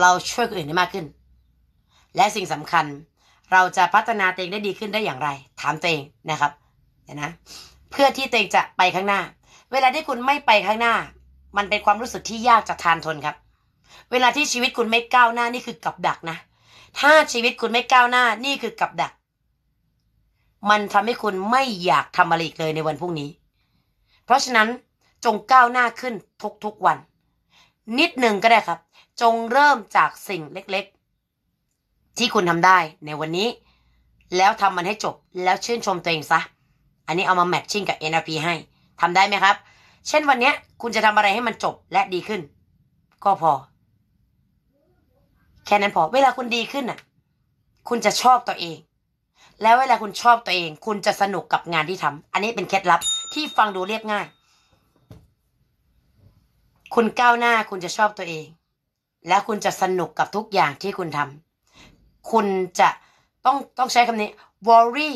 [SPEAKER 1] เราช่วยคนอื่นได้มากขึ้น และสิ่งสำคัญ เราจะพัฒนาตัวเองได้ดีขึ้นได้อย่างไร ถามตัวเองนะครับเดี๋ยวนะเพื่อที่ตัวเองจะไปข้างหน้า เวลาที่คุณไม่ไปข้างหน้า มันเป็นความรู้สึกที่ยากจะทานทนครับ เวลาที่ชีวิตคุณไม่ก้าวหน้านี่คือกับดักนะ ถ้าชีวิตคุณไม่ก้าวหน้านี่คือกับดัก มันทำให้คุณไม่อยากทำอะไรอีกเลยในวันพรุ่งนี้ เพราะฉะนั้นจงก้าวหน้าขึ้นทุกๆวัน นิดหนึ่งก็ได้ครับ จงเริ่มจากสิ่งเล็กๆ ที่คุณทำได้ในวันนี้ แล้วทำมันให้จบ แล้วชื่นชมตัวเองซะอันนี้เอามาแมทชิ่งกับ NLP ให้ทำได้ไหมครับ เช่นวันนี้คุณจะทำอะไรให้มันจบและดีขึ้น ก็พอ แค่นั้นพอเวลาคุณดีขึ้นอ่ะ คุณจะชอบตัวเอง แล้วเวลาคุณชอบตัวเอง คุณจะสนุกกับงานที่ทำอันนี้เป็นเคล็ดลับที่ฟังดูเรียบง่าย คุณก้าวหน้าคุณจะชอบตัวเอง และคุณจะสนุกกับทุกอย่างที่คุณทำคุณจะต้องต้องใช้คำนี้ worry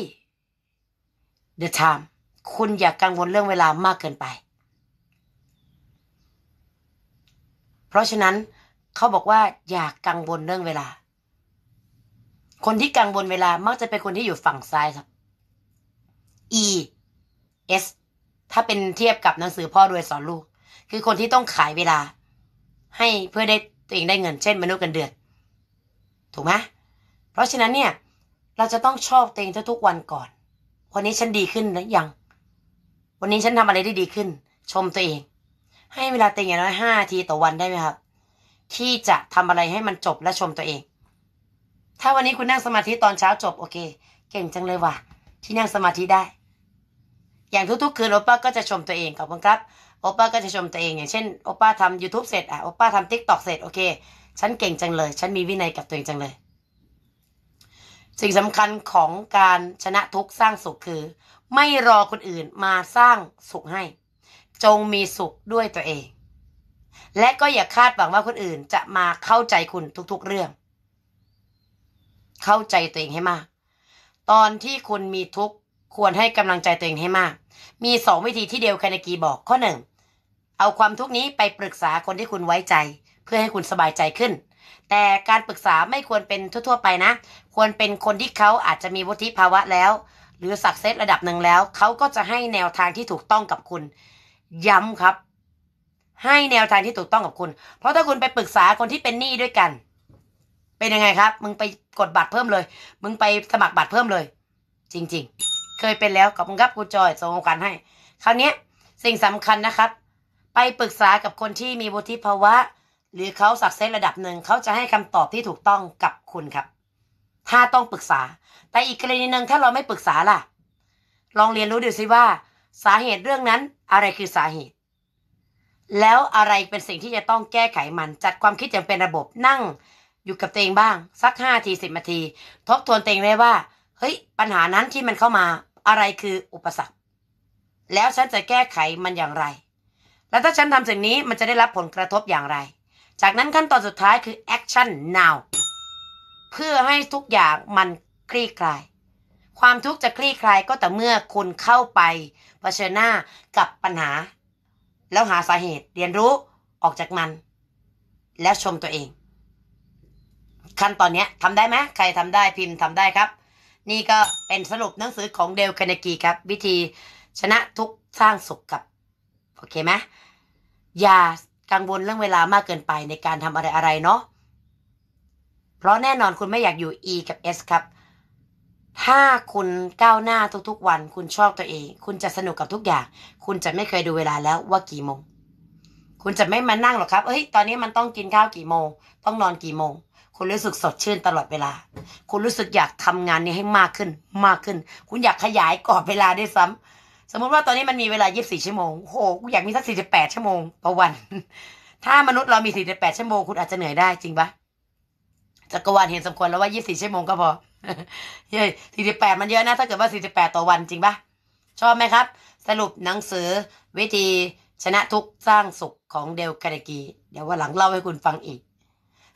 [SPEAKER 1] The time คุณอย่ากกังวลเรื่องเวลามากเกินไป เพราะฉะนั้น เขาบอกว่าอย่ากกังวลเรื่องเวลา คนที่กังวลเวลา มักจะเป็นคนที่อยู่ฝั่งซ้ายครับ E S ถ้าเป็นเทียบกับหนังสือพ่อรวยสอนลูก คือคนที่ต้องขายเวลา ให้เพื่อได้ตัวเองได้เงิน เช่นมนุษย์กันเดือนถูกไหม เพราะฉะนั้นเนี่ย เราจะต้องชอบตัวเองทุกวันก่อนวันนี้ฉันดีขึ้นหรือยัง วันนี้ฉันทำอะไรได้ดีขึ้น ชมตัวเอง ให้เวลาตัวเองอย่างน้อยห้าทีต่อวันได้ไหมครับ ที่จะทำอะไรให้มันจบและชมตัวเอง ถ้าวันนี้คุณนั่งสมาธิตอนเช้าจบโอเค เก่งจังเลยว่ะ ที่นั่งสมาธิได้ อย่างทุกๆ คืนโอป้าก็จะชมตัวเองขอบคุณครับ โอป้าก็จะชมตัวเองอย่าง เช่นโอป้าทำ YouTube เสร็จ อ่ะโอป้าทำทิกตอกเสร็จโอเค ฉันเก่งจังเลย ฉันมีวินัยกับตัวเองจังเลยสิ่งสำคัญของการชนะทุกสร้างสุขคือ ไม่รอคนอื่นมาสร้างสุขให้ จงมีสุขด้วยตัวเอง และก็อย่าคาดหวังว่าคนอื่นจะมาเข้าใจคุณทุกๆเรื่อง เข้าใจตัวเองให้มากตอนที่คุณมีทุกข์ ควรให้กำลังใจตัวเองให้มาก มีสองวิธีที่เดวคานากีบอกข้อหนึ่งเอาความทุกข์นี้ไปปรึกษาคนที่คุณไว้ใจ เพื่อให้คุณสบายใจขึ้นแต่การปรึกษาไม่ควรเป็นทั่วๆไปนะ ควรเป็นคนที่เขาอาจจะมีวุฒิภาวะแล้ว หรือสักเซสระดับหนึ่งแล้วเขาก็จะให้แนวทางที่ถูกต้องกับคุณ ย้ำครับ ให้แนวทางที่ถูกต้องกับคุณ เพราะถ้าคุณไปปรึกษาคนที่เป็นหนี้ด้วยกัน เป็นยังไงครับ มึงไปกดบัตรเพิ่มเลย มึงไปสมัครบัตรเพิ่มเลย จริงๆ เคยเป็นแล้วขอบคุณครับกุจอยส่งโอกาสให้ คราวนี้สิ่งสำคัญนะครับ ไปปรึกษากับคนที่มีวุฒิภาวะหรือเขาสักเซสระดับหนึ่งเขาจะให้คำตอบที่ถูกต้องกับคุณครับ ถ้าต้องปรึกษา แต่อีกกรณีหนึ่งถ้าเราไม่ปรึกษาล่ะ ลองเรียนรู้ดูสิว่า สาเหตุเรื่องนั้นอะไรคือสาเหตุ แล้วอะไรเป็นสิ่งที่จะต้องแก้ไขมัน จัดความคิดอย่างเป็นระบบนั่งอยู่กับตัวเองบ้าง สักห้าทีสิบนาที ทบทวนตัวเองได้ว่าเฮ้ยปัญหานั้นที่มันเข้ามาอะไรคืออุปสรรค แล้วฉันจะแก้ไขมันอย่างไร แล้วถ้าฉันทำสิ่งนี้มันจะได้รับผลกระทบอย่างไรจากนั้นขั้นตอนสุดท้ายคือ action now เพื่อให้ทุกอย่างมันคลี่คลาย ความทุกข์จะคลี่คลายก็แต่เมื่อคุณเข้าไปเผชิญหน้ากับปัญหา แล้วหาสาเหตุเรียนรู้ออกจากมัน แล้วชมตัวเอง ขั้นตอนนี้ทำได้ไหมใครทำได้พิมพ์ทำได้ครับ นี่ก็เป็นสรุปหนังสือของเดลคานากีครับ วิธีชนะทุกสร้างสุขกับโอเคไหมอย่ากังวล เรื่องเวลามากเกินไปในการทำอะไรอะไรเนาะ เพราะแน่นอนคุณไม่อยากอยู่ E กับ S ครับ ถ้าคุณก้าวหน้าทุกๆ วัน คุณชอบตัวเอง คุณจะสนุกกับทุกอย่าง คุณจะไม่เคยดูเวลาแล้วว่ากี่โมง คุณจะไม่มานั่งหรอกครับ เอ้ย ตอนนี้มันต้องกินข้าวกี่โมง ต้องนอนกี่โมง คุณรู้สึกสดชื่นตลอดเวลา คุณรู้สึกอยากทำงานนี้ให้มากขึ้น มากขึ้น คุณอยากขยายกรอบเวลาได้ซ้ำมมติว่าตอนนี้มันมีเวลา 24 ชั่วโมงโหกูอยากมีสัก 48 ชั่วโมงต่อวัน ถ้ามนุษย์เรามี 48 ชั่วโมง คุณอาจจะเหนื่อยได้จริงปะจักรวาลเห็นสมควรแล้วว่า 24 ชั่วโมงก็พอ เย้48 มันเยอะนะ ถ้าเกิดว่า 48ต่อวันจริงปะ ชอบไหมครับ สรุปหนังสือ วิธีชนะทุกสร้างสุขของเดลคาร์กี เดี๋ยววันหลังเล่าให้คุณฟังอีก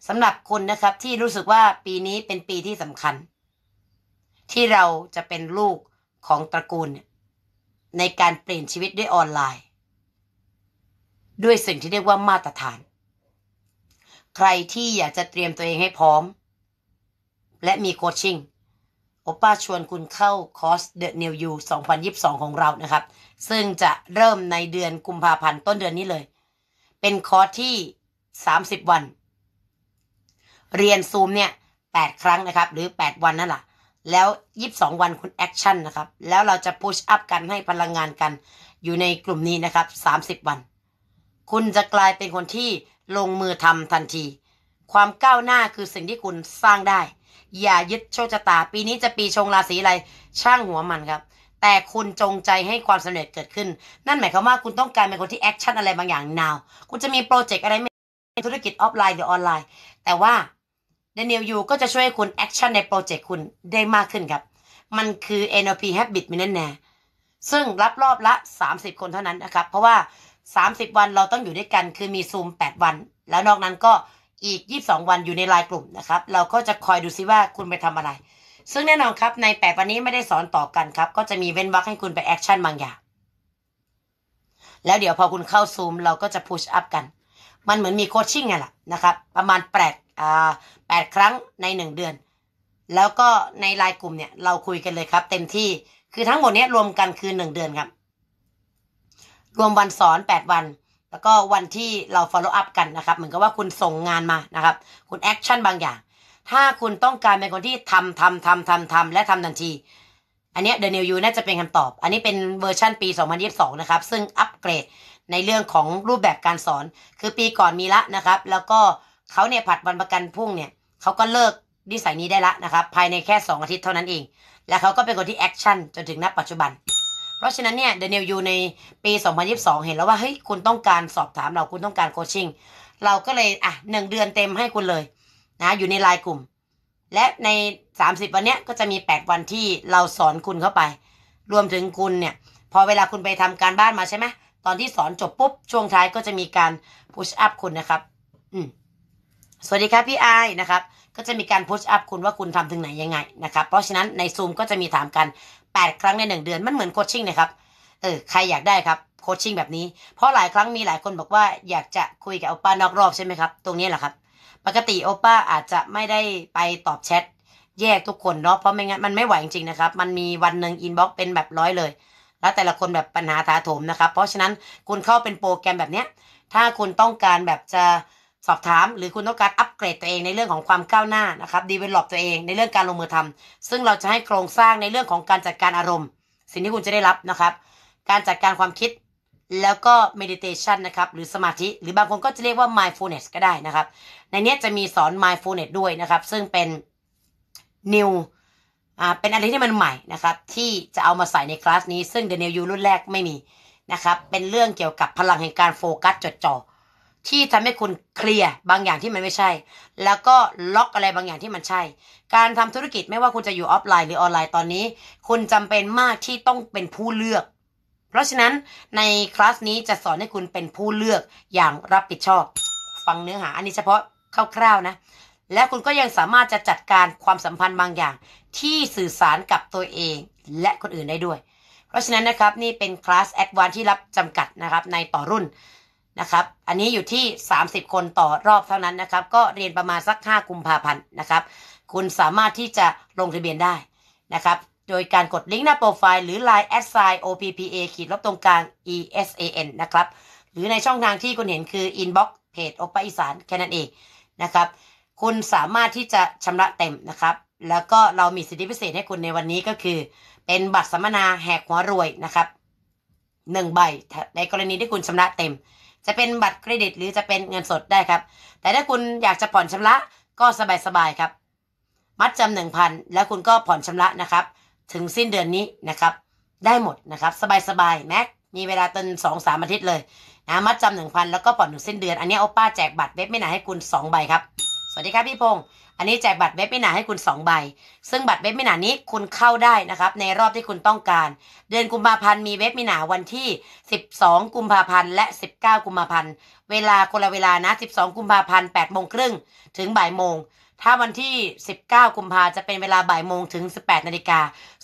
[SPEAKER 1] สำหรับคุณนะครับ ที่รู้สึกว่าปีนี้เป็นปีที่สำคัญ ที่เราจะเป็นลูกของตระกูลเนี่ยในการเปลี่ยนชีวิตด้วยออนไลน์ ด้วยสิ่งที่เรียกว่ามาตรฐาน ใครที่อยากจะเตรียมตัวเองให้พร้อม และมีโคชชิ่งโอป้าชวนคุณเข้าคอร์ส The New You 2022 ของเรานะครับ ซึ่งจะเริ่มในเดือนกุมภาพันธ์ต้นเดือนนี้เลย เป็นคอร์สที่ 30 วัน เรียนซูมเนี่ย 8 ครั้งนะครับ หรือ 8 วันนั่นแหละแล้ว 22 วันคุณแอคชั่นนะครับ แล้วเราจะพุชอัพกันให้พลังงานกัน อยู่ในกลุ่มนี้นะครับ 30 วัน คุณจะกลายเป็นคนที่ลงมือทำทันที ความก้าวหน้าคือสิ่งที่คุณสร้างได้ อย่ายึดโชคชะตา ปีนี้จะปีชงราศีอะไร ช่างหัวมันครับ แต่คุณจงใจให้ความสำเร็จเกิดขึ้น นั่นหมายความว่าคุณต้องการเป็นคนที่แอคชั่นอะไรบางอย่างนาวคุณจะมีโปรเจกต์อะไรไม่ ธุรกิจออฟไลน์หรือออนไลน์ แต่ว่า Daniel U ก็จะช่วยคุณแอคชั่นในโปรเจกต์คุณได้มากขึ้นครับ มันคือ NLP Habit m i n u t e แน่ซึ่งรับรอบละ 30 คนเท่านั้นนะครับ เพราะว่า 30 วันเราต้องอยู่ด้วยกันคือมีซูม8 วัน แล้วนอกนั้นก็อีก 22 วันอยู่ในไลน์กลุ่มนะครับ เราก็จะคอยดูซิว่าคุณไปทำอะไร ซึ่งแน่นอนครับใน 8 วันนี้ไม่ได้สอนต่อกันครับก็จะมีเว้นวรรคให้คุณไปแอคชั่นบางอย่าง แล้วเดี๋ยวพอคุณเข้าซูม เราก็จะพุชอัพกัน มันเหมือนมีโคชชิ่งไงล่ะนะครับ ประมาณ 8 8ปดครั้งใน 1 เดือน แล้วก็ในรายกลุ่มเนี่ยเราคุยกันเลยครับ เต็มที่ คือทั้งหมดเนี้ยรวมกันคือ 1 เดือนครับ รวมวันสอน 8 วัน แล้วก็วันที่เรา follow up กันนะครับ เหมือนกับว่าคุณส่งงานมานะครับ คุณแอคชั่นบางอย่าง ถ้าคุณต้องการเป็นคนที่ทำทำทำทำทำและทำทันที อันนี้ The New You น่าจะเป็นคำตอบ อันนี้เป็นเวอร์ชันปี2022นะครับซึ่งอัปเกรดในเรื่องของรูปแบบการสอน คือปีก่อนมีละนะครับ แล้วก็เขาเนี่ย ผัดวันประกันพุ่งเนี่ยเขาก็เลิกนิสัยนี้ได้ละนะครับ ภายในแค่ 2 อาทิตย์เท่านั้นเอง และเขาก็เป็นคนที่แอคชั่นจนถึงณปัจจุบัน เพราะฉะนั้นเนี่ยเดนิอลยูในปี 2022 เห็นแล้วว่า เฮ้ย คุณต้องการสอบถามเราคุณต้องการโคชชิ่งเราก็เลยอ่ะหนึ่งเดือนเต็มให้คุณเลยนะ อยู่ในไลน์กลุ่ม และใน 30 วันเนี้ยก็จะมี8วันที่เราสอนคุณเข้าไป รวมถึงคุณเนี่ย พอเวลาคุณไปทำการบ้านมาใช่ไหมตอนที่สอนจบปุ๊บช่วงท้ายก็จะมีการพุชอัพคุณนะครับ อืมสวัสดีครับพี่ไอนะครับ ก็จะมีการพุชอัพคุณว่าคุณทำถึงไหนยังไงนะครับ เพราะฉะนั้นในซูมก็จะมีถามกัน 8 ครั้งใน 1 เดือนมันเหมือนโคชชิ่งเลยครับ เออ ใครอยากได้ครับโคชชิ่งแบบนี้ เพราะหลายครั้งมีหลายคนบอกว่าอยากจะคุยกับโอป้านอกรอบใช่ไหมครับ ตรงนี้แหละครับ ปกติโอป้าอาจจะไม่ได้ไปตอบแชท แยกทุกคนเนาะเพราะไม่งั้นมันไม่ไหวจริงๆนะครับมันมีวันหนึ่งอินบ็อกซ์เป็นแบบร้อยเลย แล้วแต่ละคนแบบปัญหาถาโถมนะครับ เพราะฉะนั้นคุณเข้าเป็นโปรแกรมแบบเนี้ยถ้าคุณต้องการแบบจะสอบถามหรือคุณต้องการอัปเกรดตัวเองในเรื่องของความก้าวหน้านะครับดีเวลลอปตัวเองในเรื่องการลงมือทำ ซึ่งเราจะให้โครงสร้างในเรื่องของการจัดการอารมณ์ สิ่งที่คุณจะได้รับนะครับ การจัดการความคิด แล้วก็เมดิเทชันนะครับหรือสมาธิ หรือบางคนก็จะเรียกว่า mindfulness ก็ได้นะครับ ในนี้จะมีสอน mindfulness ด้วยนะครับ ซึ่งเป็น new อ่าเป็นอะไรที่มันใหม่นะครับที่จะเอามาใส่ในคลาสนี้ซึ่ง The New You รุ่นแรกไม่มีนะครับเป็นเรื่องเกี่ยวกับพลังแห่งการโฟกัสจดจ่อที่ทำให้คุณเคลียร์บางอย่างที่มันไม่ใช่ แล้วก็ล็อกอะไรบางอย่างที่มันใช่ การทำธุรกิจไม่ว่าคุณจะอยู่ออฟไลน์หรือออนไลน์ตอนนี้ คุณจำเป็นมากที่ต้องเป็นผู้เลือก เพราะฉะนั้นในคลาสนี้จะสอนให้คุณเป็นผู้เลือก อย่างรับผิดชอบ ฟังเนื้อหาอันนี้เฉพาะคร่าวๆนะ และคุณก็ยังสามารถจะจัดการความสัมพันธ์บางอย่าง ที่สื่อสารกับตัวเองและคนอื่นได้ด้วย เพราะฉะนั้นนะครับนี่เป็นคลาสแอดวานที่รับจำกัดนะครับในต่อรุ่นนะครับอันนี้อยู่ที่ 30 คนต่อรอบเท่านั้นนะครับ ก็เรียนประมาณสัก5กุมภาพันธ์นะครับ คุณสามารถที่จะลงทะเบียนได้นะครับโดยการกดลิงก์หน้าโปรไฟล์หรือ Line อดไซน์ oppa ขีดลบตรงกลาง esan นะครับหรือในช่องทางที่คุณเห็นคือ inbox เพจโอปาอีสานแค่นั้นเองนะครับคุณสามารถที่จะชำระเต็มนะครับ แล้วก็เรามีสิทธิพิเศษให้คุณในวันนี้ก็คือ เป็นบัตรสัมมนาแหกหัวรวยนะครับหนึ่งใบในกรณีที่คุณชำระเต็มจะเป็นบัตรเครดิตหรือจะเป็นเงินสดได้ครับ แต่ถ้าคุณอยากจะผ่อนชำระ ก็สบายๆครับ มัดจำหนึ่งพันแล้วคุณก็ผ่อนชำระนะครับ ถึงสิ้นเดือนนี้นะครับ ได้หมดนะครับสบายๆ แม็ก มีเวลาจนสองสามอาทิตย์เลยนะมัดจำหนึ่งพันแล้วก็ผ่อนถึงสิ้นเดือนอันนี้โอป้าแจกบัตรเว็บไม่นานให้คุณสองใบครับวัสดีครับพี่พงศ์อันนี้แจกบัตรเว็บไม่หนาให้คุณ 2 ใบ ซึ่งบัตรเว็บไม่หนานี้คุณเข้าได้นะครับในรอบที่คุณต้องการ เดือนกุมภาพันธ์ มีเว็บไม่หนาวันที่ 12 กุมภาพันธ์และ 19 กุมภาพันธ์ เวลาคนละเวลานะ 12 กุมภาพันธ์8 โมงครึ่งถึงบ่ายโมง ถ้าวันที่ 19 กุมภาจะเป็นเวลาบ่ายโมงถึง 18 นาฬิกา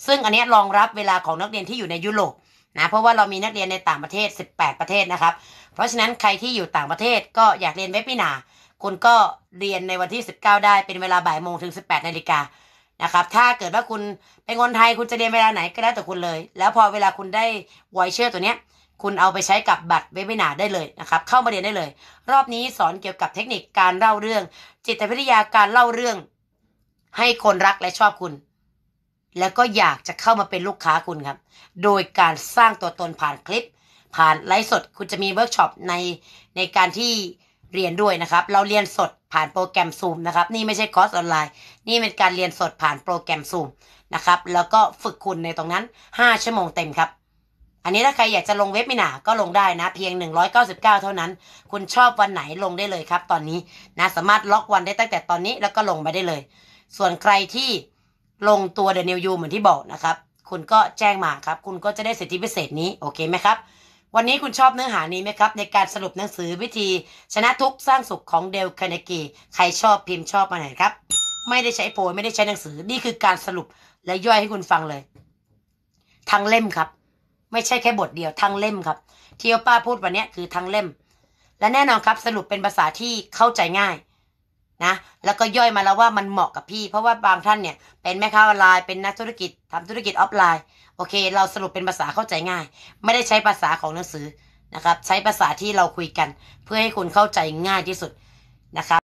[SPEAKER 1] ซึ่งอันนี้รองรับเวลาของนักเรียนที่อยู่ในยุโรปนะ เพราะว่าเรามีนักเรียนในต่างประเทศ 18 ประเทศนะครับ เพราะฉะนั้นใครที่อยู่ต่างประเทศก็อยากเรียนเว็บมหนาคุณก็เรียนในวันที่ 19 ได้เป็นเวลาบ่ายโมงถึง 18 นาฬิกานะครับ ถ้าเกิดว่าคุณเป็นคนไทยคุณจะเรียนเวลาไหนก็แล้วแต่คุณเลย แล้วพอเวลาคุณได้ไวเชอร์ตัวเนี้ย คุณเอาไปใช้กับบัตรเวบินาได้เลยนะครับ เข้ามาเรียนได้เลย รอบนี้สอนเกี่ยวกับเทคนิคการเล่าเรื่อง จิตวิทยาการเล่าเรื่อง ให้คนรักและชอบคุณ แล้วก็อยากจะเข้ามาเป็นลูกค้าคุณครับ โดยการสร้างตัวตนผ่านคลิป ผ่านไลฟ์สด คุณจะมีเวิร์กช็อปในในการที่เรียนด้วยนะครับ เราเรียนสดผ่านโปรแกรม Zoom นะครับ นี่ไม่ใช่คอร์สออนไลน์ นี่เป็นการเรียนสดผ่านโปรแกรม Zoom นะครับ แล้วก็ฝึกคุณในตรงนั้น 5 ชั่วโมงเต็มครับ อันนี้ถ้าใครอยากจะลงเว็บมินาก็ลงได้นะ เพียง 199 เท่านั้น คุณชอบวันไหนลงได้เลยครับ ตอนนี้นะสามารถล็อกวันได้ตั้งแต่ตอนนี้ แล้วก็ลงไปได้เลย ส่วนใครที่ลงตัวเดนิวยูเหมือนที่บอกนะครับ คุณก็แจ้งมาครับ คุณก็จะได้สิทธิพิเศษนี้ โอเคไหมครับวันนี้คุณชอบเนื้อหานี้ไหมครับ ในการสรุปหนังสือวิธี ชนะทุกสร้างสุขของเดลคาเนกีใครชอบพิมพ์ชอบมาไหนครับ ไม่ได้ใช้โพยไม่ได้ใช้หนังสือนี่คือการสรุปและย่อยให้คุณฟังเลยทางเล่มครับ ไม่ใช่แค่บทเดียว ทางเล่มครับที่ป้าพูดวันนี้คือทางเล่ม และแน่นอนครับสรุปเป็นภาษาที่เข้าใจง่ายนะแล้วก็ย่อยมาแล้วว่ามันเหมาะกับพี่เพราะว่าบางท่านเนี่ย เป็นแม่ค้าออนไลน์เป็นนักธุรกิจทำธุรกิจออฟไลน์โอเค เราสรุปเป็นภาษาเข้าใจง่าย ไม่ได้ใช้ภาษาของหนังสือนะครับ ใช้ภาษาที่เราคุยกัน เพื่อให้คุณเข้าใจง่ายที่สุดนะครับ